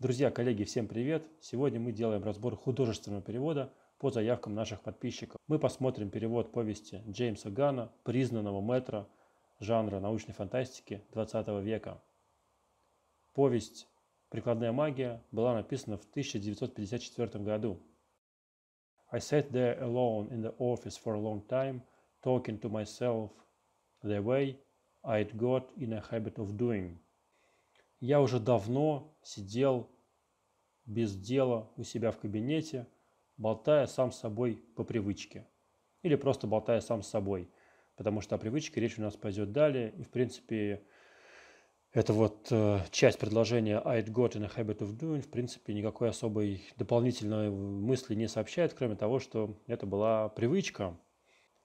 Друзья, коллеги, всем привет! Сегодня мы делаем разбор художественного перевода по заявкам наших подписчиков. Мы посмотрим перевод повести Джеймса Гана, признанного мэтра жанра научной фантастики 20 века. Повесть «Прикладная магия» была написана в 1954 году. I sat there alone in the office for a long time, talking to myself the way I'd got in a habit of doing – я уже давно сидел без дела у себя в кабинете, болтая сам с собой по привычке. Или просто болтая сам с собой, потому что о привычке речь у нас пойдет далее. И, в принципе, это вот э, часть предложения I'd got in a habit of doing, в принципе, никакой особой дополнительной мысли не сообщает, кроме того, что это была привычка,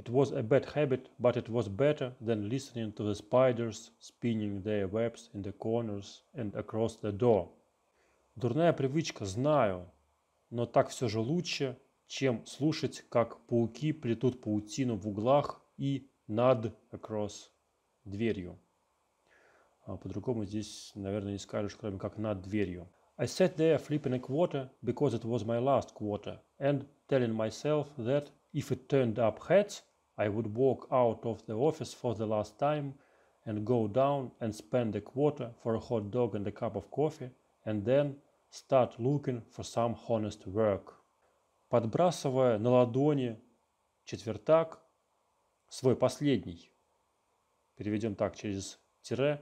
It was a bad habit, but it was better than listening to the spiders spinning their webs in the corners and across the door. Дурная привычка, знаю, но так все же лучше, чем слушать, как пауки плетут паутину в углах и над across дверью. А по-другому здесь, наверное, не скажешь, кроме как над дверью. I sat there flipping a quarter because it was my last quarter and telling myself that if it turned up heads, I would walk out of the office for the last time and go down and spend a quarter for a hot dog and a cup of coffee and then start looking for some honest work. Подбрасывая на ладони четвертак, свой последний, переведем так через тире,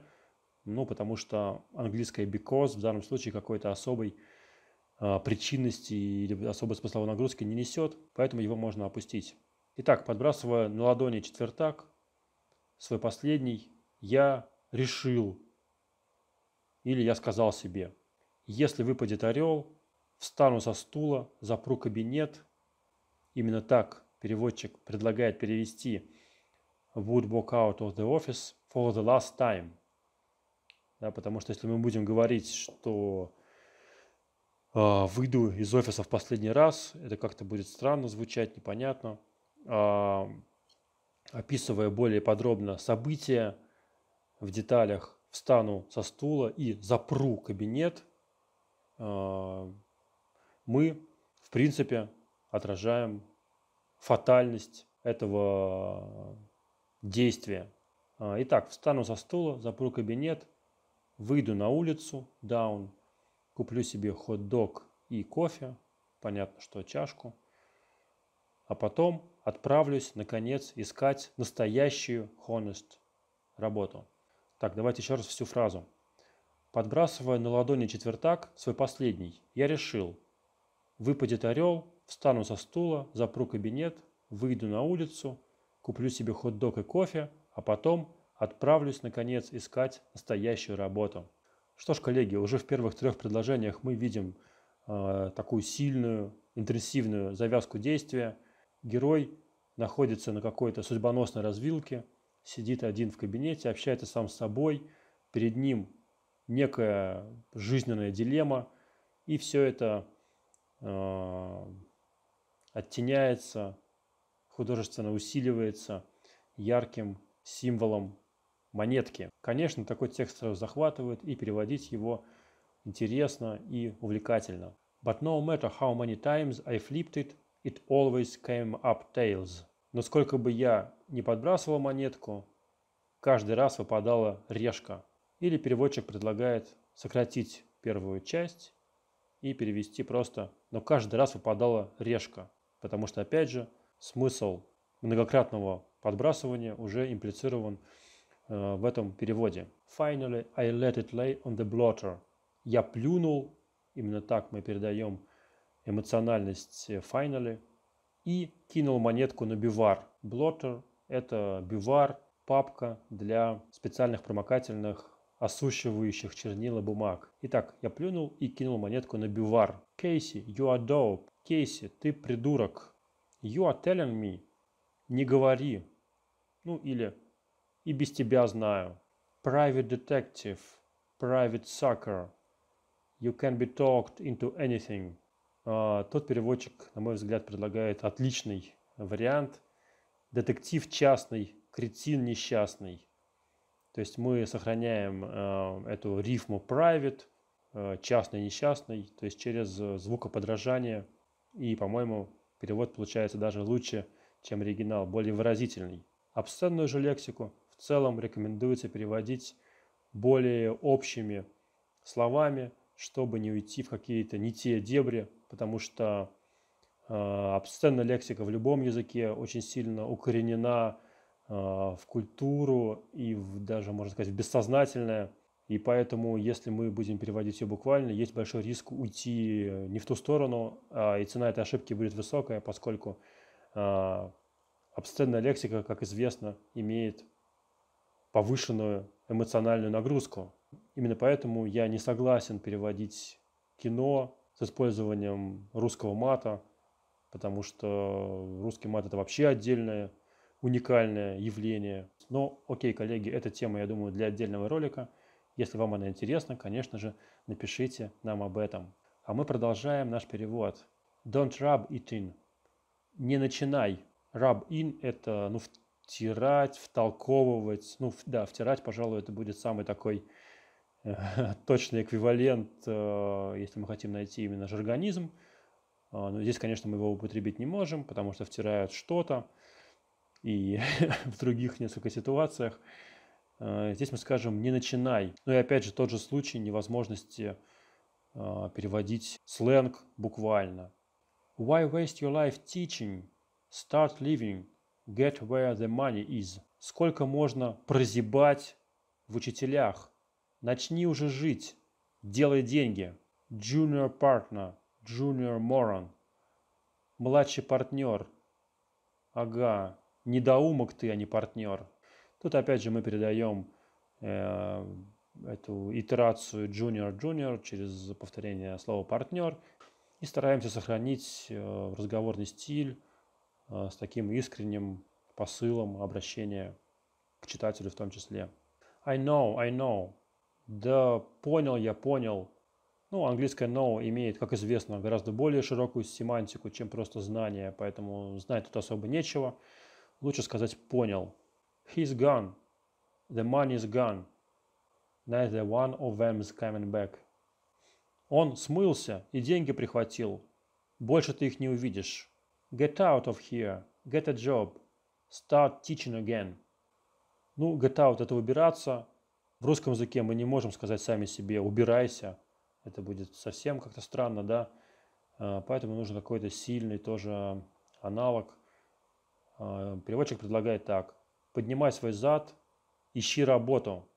ну, потому что английское because в данном случае какой-то особой а, причинности или особой смысловой нагрузки не несет, поэтому его можно опустить. Итак, подбрасывая на ладони четвертак, свой последний, я решил, или я сказал себе, если выпадет орел, встану со стула, запру кабинет. Именно так переводчик предлагает перевести would walk out of the office for the last time. Да, потому что если мы будем говорить, что э, выйду из офиса в последний раз, это как-то будет странно звучать, непонятно. А, описывая более подробно события в деталях, встану со стула и запру кабинет, а, мы, в принципе, отражаем фатальность этого действия. А, итак, встану со стула, запру кабинет, выйду на улицу, даун, куплю себе хот-дог и кофе, понятно, что чашку, а потом отправлюсь, наконец, искать настоящую honest работу. Так, давайте еще раз всю фразу. Подбрасывая на ладони четвертак, свой последний, я решил. Выпадет орел, встану со стула, запру кабинет, выйду на улицу, куплю себе хот-дог и кофе, а потом отправлюсь, наконец, искать настоящую работу. Что ж, коллеги, уже в первых трех предложениях мы видим э, такую сильную, интенсивную завязку действия – Герой находится на какой-то судьбоносной развилке, сидит один в кабинете, общается сам с собой, перед ним некая жизненная дилемма, и все это э, оттеняется, художественно усиливается ярким символом монетки. Конечно, такой текст сразу захватывает, и переводить его интересно и увлекательно. But no matter how many times I flipped it, It always came up tails. Но сколько бы я ни подбрасывал монетку, каждый раз выпадала решка. Или переводчик предлагает сократить первую часть и перевести просто «но каждый раз выпадала решка», потому что, опять же, смысл многократного подбрасывания уже имплицирован э, в этом переводе. Finally, I let it lay on the blotter. Я плюнул, именно так мы передаем эмоциональность э, Finally и кинул монетку на бивар. Блоттер – это бивар, папка для специальных промокательных осушивающих чернила бумаг. Итак, я плюнул и кинул монетку на бивар. Кейси, you are dope. Кейси, ты придурок. You are telling me. Не говори. Ну или и без тебя знаю. Private detective. Private sucker. You can be talked into anything. А, тот переводчик, на мой взгляд, предлагает отличный вариант. Детектив частный, кретин несчастный. То есть мы сохраняем а, эту рифму private, а, частный, несчастный, то есть через звукоподражание. И, по-моему, перевод получается даже лучше, чем оригинал, более выразительный. Обсценную же лексику в целом рекомендуется переводить более общими словами, чтобы не уйти в какие-то не те дебри, потому что э, обсценная лексика в любом языке очень сильно укоренена э, в культуру и в, даже, можно сказать, в бессознательное. И поэтому, если мы будем переводить все буквально, есть большой риск уйти не в ту сторону, а, и цена этой ошибки будет высокая, поскольку э, обсценная лексика, как известно, имеет повышенную эмоциональную нагрузку. Именно поэтому я не согласен переводить кино с использованием русского мата, потому что русский мат это вообще отдельное, уникальное явление. Но окей, коллеги, эта тема, я думаю, для отдельного ролика. Если вам она интересна, конечно же, напишите нам об этом. А мы продолжаем наш перевод. Don't rub it in. Не начинай. Rub in – это ну, втирать, втолковывать. Ну, да, втирать, пожалуй, это будет самый такой точный эквивалент, э, если мы хотим найти именно же организм. Э, но здесь, конечно, мы его употребить не можем, потому что втирают что-то, и в других несколько ситуациях. Э, здесь мы скажем «не начинай». Ну и опять же тот же случай невозможности переводить сленг буквально. Why waste your life teaching? Start living. Get where the money is. Сколько можно прозябать в учителях? Начни уже жить. Делай деньги. Junior partner. Junior moron. Младший партнер. Ага, недоумок ты, а не партнер. Тут опять же мы передаем э, эту итерацию junior-junior через повторение слова партнер и стараемся сохранить э, разговорный стиль э, с таким искренним посылом обращения к читателю в том числе. I know, I know. Да, понял, я понял. Ну, английское no имеет, как известно, гораздо более широкую семантику, чем просто знание, поэтому знать тут особо нечего. Лучше сказать понял. He's gone. The money's gone. Neither one of them's coming back. Он смылся и деньги прихватил. Больше ты их не увидишь. Get out of here. Get a job. Start teaching again. Ну, get out – это выбираться, в русском языке мы не можем сказать сами себе «убирайся», это будет совсем как-то странно, да, а, поэтому нужен какой-то сильный тоже аналог. А, переводчик предлагает так. Поднимай свой зад, ищи работу,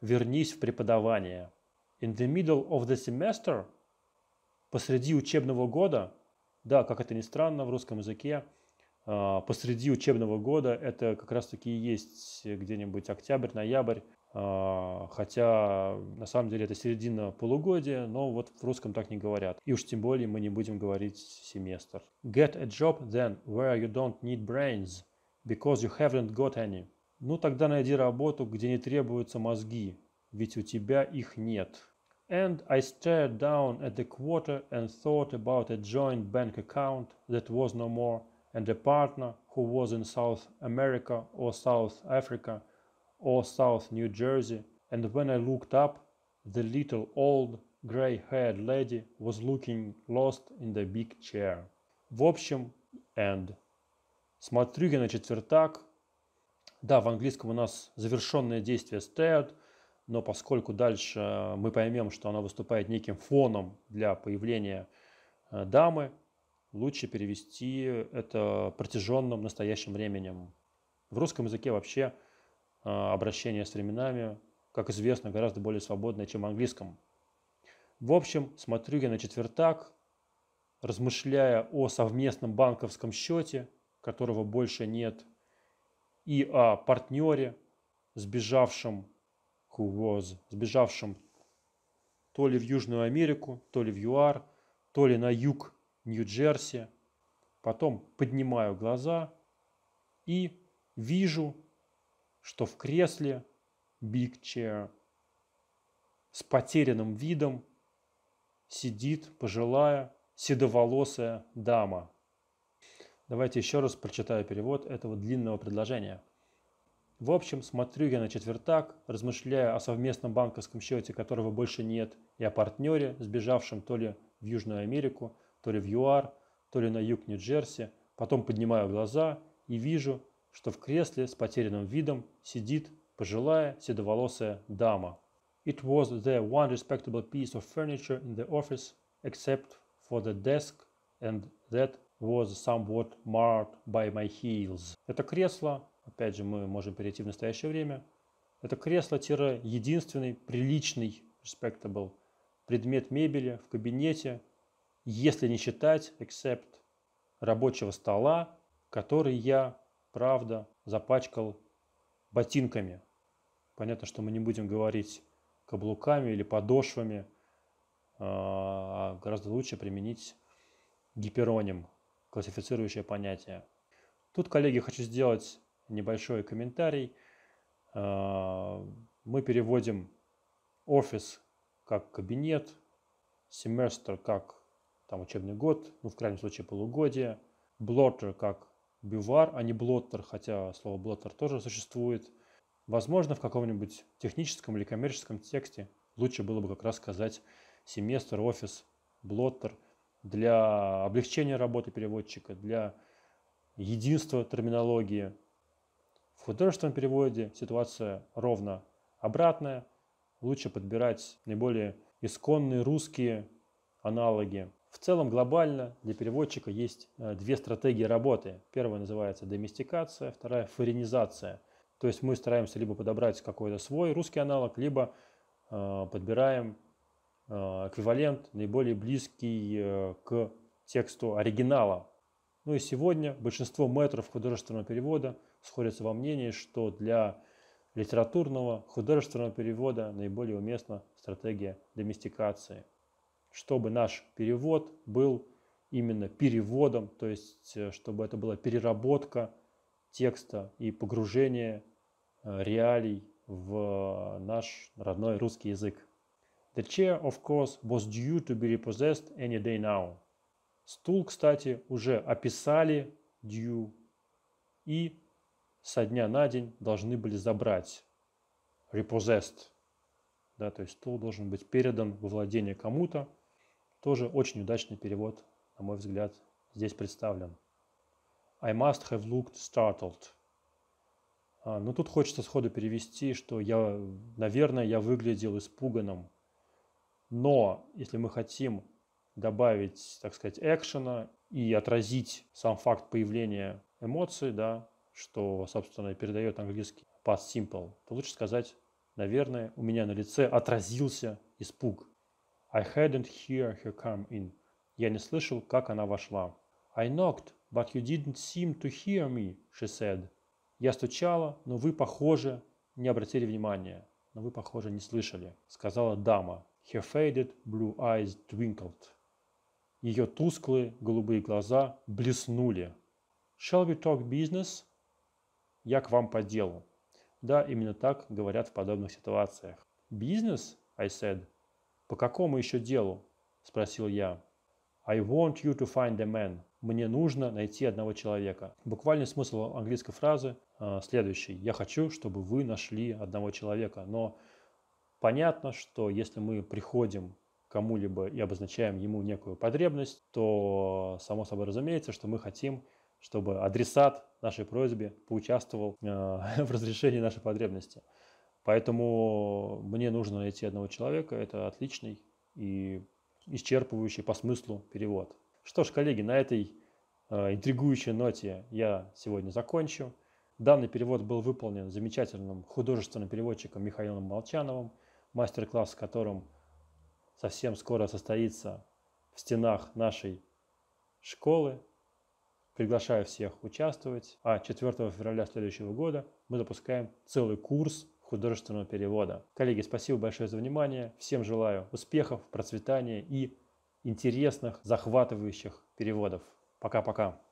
вернись в преподавание. In the middle of the semester, посреди учебного года, да, как это ни странно в русском языке, а, посреди учебного года это как раз таки и есть где-нибудь октябрь, ноябрь, хотя на самом деле это середина полугодия, но вот в русском так не говорят. И уж тем более мы не будем говорить семестр. Get a job then where you don't need brains, because you haven't got any. Ну тогда найди работу, где не требуются мозги, ведь у тебя их нет. And I stared down at the quarter and thought about a joint bank account that was no more, and a partner who was in South America or South Africa – or South New Jersey, and when I looked up, the little old gray-haired lady was looking lost in the big chair. В общем, and. Смотрю я на четвертак. Да, в английском у нас завершенное действие stared, но поскольку дальше э, мы поймем, что она выступает неким фоном для появления э, дамы, лучше перевести это протяженным настоящим временем. В русском языке вообще а, обращение с временами, как известно, гораздо более свободное, чем в английском. В общем, смотрю я на четвертак, размышляя о совместном банковском счете, которого больше нет, и о партнере, сбежавшем, who was, сбежавшем то ли в Южную Америку, то ли в ЮАР, то ли на юг Нью-Джерси. Потом поднимаю глаза и вижу что в кресле Big Chair с потерянным видом сидит пожилая седоволосая дама. Давайте еще раз прочитаю перевод этого длинного предложения. В общем, смотрю я на четвертак, размышляя о совместном банковском счете, которого больше нет, и о партнере, сбежавшем то ли в Южную Америку, то ли в ЮАР, то ли на юг Нью-Джерси. Потом поднимаю глаза и вижу, что в кресле с потерянным видом сидит пожилая седоволосая дама. It was the one respectable piece of furniture in the office, except for the desk, and that was somewhat marred by my heels. Это кресло, опять же мы можем перейти в настоящее время, это кресло-единственный приличный respectable предмет мебели в кабинете, если не считать except рабочего стола, который я правда, запачкал ботинками. Понятно, что мы не будем говорить каблуками или подошвами, а, а гораздо лучше применить гипероним, классифицирующее понятие. Тут, коллеги, хочу сделать небольшой комментарий. А, мы переводим офис как кабинет, семестр как там учебный год, ну в крайнем случае полугодие, блотер как бювар, а не блоттер, хотя слово блоттер тоже существует. Возможно, в каком-нибудь техническом или коммерческом тексте лучше было бы как раз сказать семестр, офис, блоттер для облегчения работы переводчика, для единства терминологии. В художественном переводе ситуация ровно обратная. Лучше подбирать наиболее исконные русские аналоги в целом глобально для переводчика есть э, две стратегии работы. Первая называется доместикация, вторая форенизация. То есть мы стараемся либо подобрать какой-то свой русский аналог, либо э, подбираем э, эквивалент, наиболее близкий э, к тексту оригинала. Ну и сегодня большинство метров художественного перевода сходятся во мнении, что для литературного художественного перевода наиболее уместна стратегия доместикации – чтобы наш перевод был именно переводом, то есть э, чтобы это была переработка текста и погружение э, реалий в э, наш родной русский язык. The chair, of course, was due to be repossessed any day now. Стул, кстати, уже описали due и со дня на день должны были забрать. Repossessed. Да, то есть стул должен быть передан во владение кому-то, тоже очень удачный перевод, на мой взгляд, здесь представлен. I must have looked startled. А, ну, тут хочется сходу перевести, что я, наверное, я выглядел испуганным. Но если мы хотим добавить, так сказать, экшена и отразить сам факт появления эмоций, да, что, собственно, и передает английский past simple, то лучше сказать, наверное, у меня на лице отразился испуг. I hadn't heard her come in. Я не слышал, как она вошла. I knocked, but you didn't seem to hear me, she said. Я стучала, но вы, похоже, не обратили внимания. Но вы, похоже, не слышали, сказала дама. Her faded blue eyes twinkled. Ее тусклые голубые глаза блеснули. Shall we talk business? Я к вам по делу. Да, именно так говорят в подобных ситуациях. Business? I said. «По какому еще делу?» – спросил я. «I want you to find a man». «Мне нужно найти одного человека». Буквальный смысл английской фразы э, следующий. «Я хочу, чтобы вы нашли одного человека». Но понятно, что если мы приходим кому-либо и обозначаем ему некую потребность, то само собой разумеется, что мы хотим, чтобы адресат нашей просьбе поучаствовал э, в разрешении нашей потребности. Поэтому мне нужно найти одного человека. Это отличный и исчерпывающий по смыслу перевод. Что ж, коллеги, на этой э, интригующей ноте я сегодня закончу. Данный перевод был выполнен замечательным художественным переводчиком Михаилом Молчановым, мастер-класс с которым совсем скоро состоится в стенах нашей школы. Приглашаю всех участвовать. А 4 февраля следующего года мы запускаем целый курс художественного перевода. Коллеги, спасибо большое за внимание. Всем желаю успехов, процветания и интересных, захватывающих переводов. Пока-пока.